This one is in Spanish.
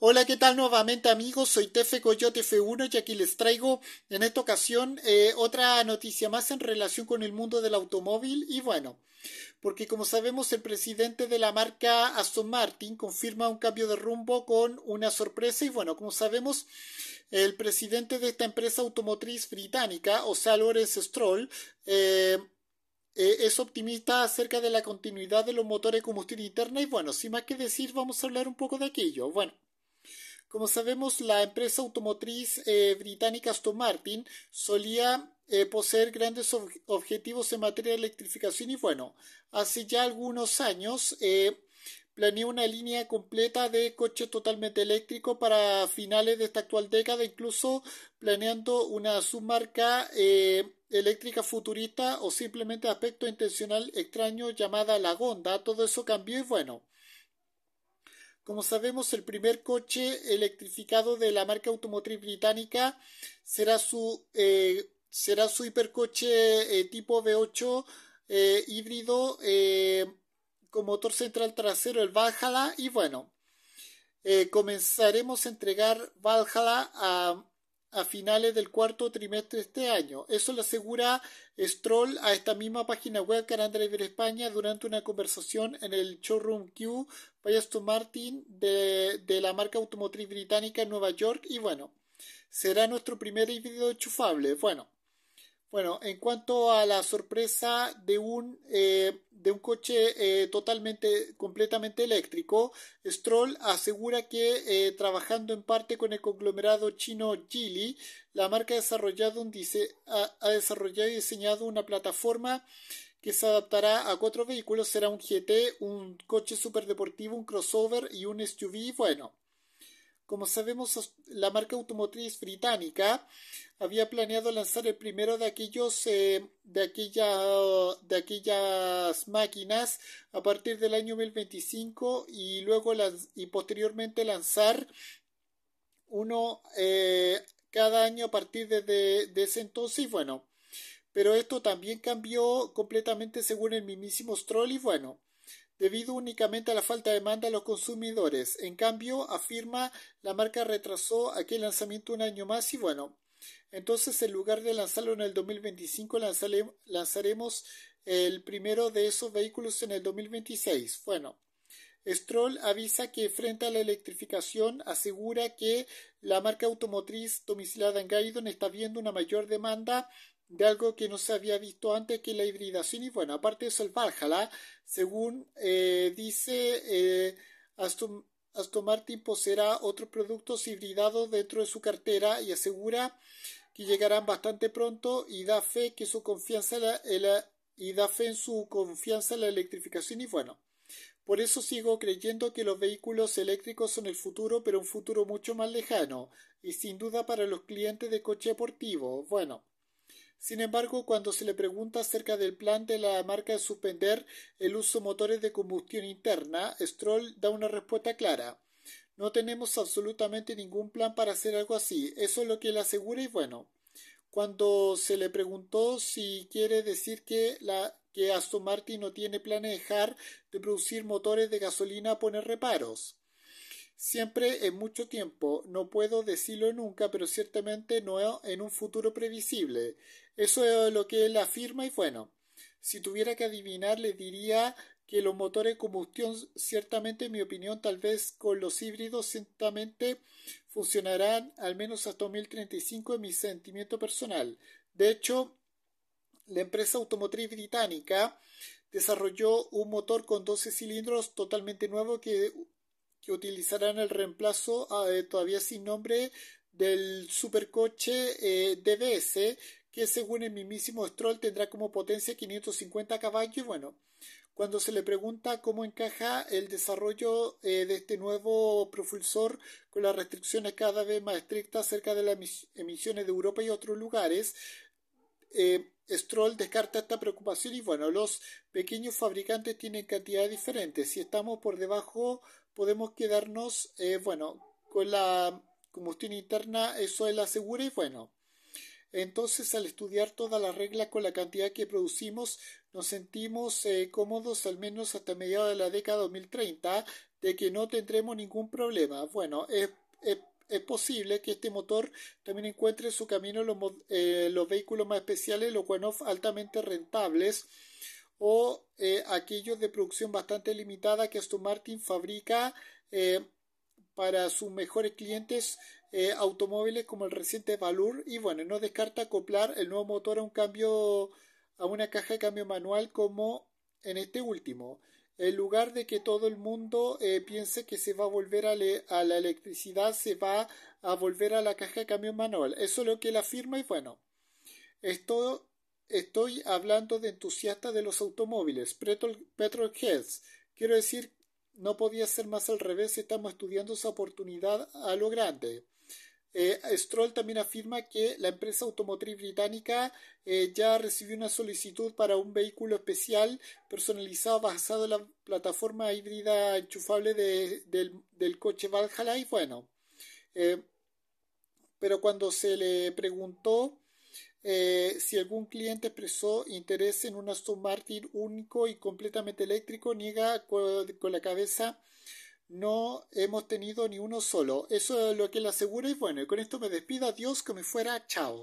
Hola, ¿qué tal nuevamente amigos? Soy Tefe Coyote F1 y aquí les traigo en esta ocasión eh, otra noticia más en relación con el mundo del automóvil y bueno, porque como sabemos el presidente de la marca Aston Martin confirma un cambio de rumbo con una sorpresa y bueno, como sabemos el presidente de esta empresa automotriz británica, o sea, Lawrence Stroll, eh, eh, es optimista acerca de la continuidad de los motores de combustión interna y bueno, sin más que decir, vamos a hablar un poco de aquello. Bueno, como sabemos, la empresa automotriz eh, británica Aston Martin solía eh, poseer grandes objetivos en materia de electrificación y bueno, hace ya algunos años eh, planeó una línea completa de coches totalmente eléctricos para finales de esta actual década, incluso planeando una submarca eléctrica futurista o simplemente aspecto intencional extraño llamada Lagonda. Todo eso cambió y bueno. Como sabemos, el primer coche electrificado de la marca automotriz británica será su, eh, será su hipercoche eh, tipo V8 eh, híbrido con motor central trasero, el Valhalla. Y bueno, comenzaremos a entregar Valhalla a a finales del cuarto trimestre de este año. Eso lo asegura Stroll a esta misma página web Canal Driver España durante una conversación en el showroom Q by Aston Martin de, la marca automotriz británica en Nueva York. Y bueno, será nuestro primer video enchufable. Bueno. Bueno, en cuanto a la sorpresa de un, eh, de un coche eh, totalmente, completamente eléctrico, Stroll asegura que eh, trabajando en parte con el conglomerado chino Geely, la marca ha desarrollado, ha, desarrollado y diseñado una plataforma que se adaptará a cuatro vehículos. Será un GT, un coche superdeportivo, un crossover y un SUV. Bueno, como sabemos, la marca automotriz británica había planeado lanzar el primero de aquellos eh, de, aquella, de aquellas máquinas a partir del año 2025 y luego y posteriormente lanzar uno eh, cada año a partir de, ese entonces bueno pero esto también cambió completamente según el mismísimo Stroll y bueno debido únicamente a la falta de demanda de los consumidores. En cambio, afirma, la marca retrasó aquel lanzamiento un año más y bueno, entonces en lugar de lanzarlo en el 2025, lanzaremos el primero de esos vehículos en el 2026. Bueno, Stroll avisa que frente a la electrificación asegura que la marca automotriz domicilada en Gaidon está viendo una mayor demanda de algo que no se había visto antes que la hibridación y bueno, aparte de eso el Valhalla, según eh, dice eh, Aston, Martin poseerá otros productos hibridados dentro de su cartera y asegura que llegarán bastante pronto y da fe que su confianza y da fe en su confianza en la electrificación y bueno, por eso sigo creyendo que los vehículos eléctricos son el futuro, pero un futuro mucho más lejano y sin duda para los clientes de coche deportivo. Bueno, sin embargo, cuando se le pregunta acerca del plan de la marca de suspender el uso de motores de combustión interna, Stroll da una respuesta clara. No tenemos absolutamente ningún plan para hacer algo así. Eso es lo que le asegura y bueno. Cuando se le preguntó si quiere decir que, la, que Aston Martin no tiene planes de dejar de producir motores de gasolina, poner reparos. Siempre en mucho tiempo, no puedo decirlo nunca, pero ciertamente no en un futuro previsible. Eso es lo que él afirma y bueno, si tuviera que adivinar le diría que los motores de combustión ciertamente en mi opinión tal vez con los híbridos ciertamente funcionarán al menos hasta 2035 en mi sentimiento personal. De hecho, la empresa automotriz británica desarrolló un motor con 12 cilindros totalmente nuevo que que utilizarán el reemplazo ah, eh, todavía sin nombre del supercoche eh, DBS que según el mismísimo Stroll tendrá como potencia 550 caballos y bueno cuando se le pregunta cómo encaja el desarrollo eh, de este nuevo propulsor con las restricciones cada vez más estrictas acerca de las emisiones de Europa y otros lugares, Stroll descarta esta preocupación y bueno, los pequeños fabricantes tienen cantidades diferentes. Si estamos por debajo podemos quedarnos, eh, bueno, con la combustión interna, eso es la segura y bueno. Entonces, al estudiar todas las reglas con la cantidad que producimos, nos sentimos eh, cómodos al menos hasta mediados de la década 2030 de que no tendremos ningún problema. Bueno, es, es, posible que este motor también encuentre su camino los, eh, los vehículos más especiales, los one altamente rentables o eh, aquellos de producción bastante limitada que Aston Martin fabrica eh, para sus mejores clientes eh, automóviles como el reciente Valur y bueno, no descarta acoplar el nuevo motor a un cambio a una caja de cambio manual como en este último en lugar de que todo el mundo piense que se va a volver a, a, la electricidad, se va a volver a la caja de cambio manual. Eso es lo que él afirma y bueno, esto estoy hablando de entusiastas de los automóviles, petrolheads. Quiero decir, no podía ser más al revés estamos estudiando esa oportunidad a lo grande. Eh, Stroll también afirma que la empresa automotriz británica eh, ya recibió una solicitud para un vehículo especial personalizado basado en la plataforma híbrida enchufable del, coche Valhalla y bueno, eh, pero cuando se le preguntó eh, si algún cliente expresó interés en un Aston Martin único y completamente eléctrico, niega con, la cabeza no hemos tenido ni uno solo. Eso es lo que le aseguro y bueno, con esto me despido. Adiós, que me fuera. Chao.